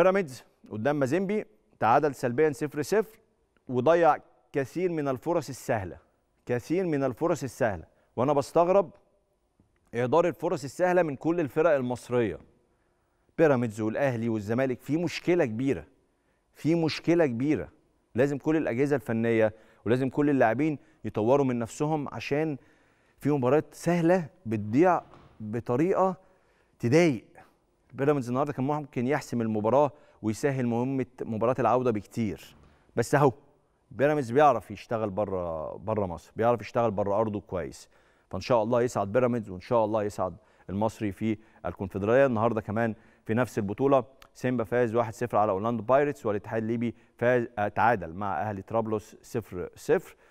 بيراميدز قدام مازيمبي تعادل سلبيا 0 0 وضيع كثير من الفرص السهله كثير من الفرص السهله وانا بستغرب اهدار الفرص السهله من كل الفرق المصريه بيراميدز والاهلي والزمالك في مشكله كبيره في مشكله كبيره لازم كل الاجهزه الفنيه ولازم كل اللاعبين يطوروا من نفسهم عشان في مباريات سهله بتضيع بطريقه تضايق بيراميدز النهارده كان ممكن يحسم المباراه ويسهل مهمه مباراه العوده بكتير بس اهو بيراميدز بيعرف يشتغل بره بره مصر بيعرف يشتغل بره ارضه كويس فان شاء الله يسعد بيراميدز وان شاء الله يسعد المصري في الكونفدراليه النهارده كمان في نفس البطوله سيمبا فاز 1-0 على اورلاندو بايرتس والاتحاد الليبي فاز آه، تعادل مع اهلي طرابلس 0-0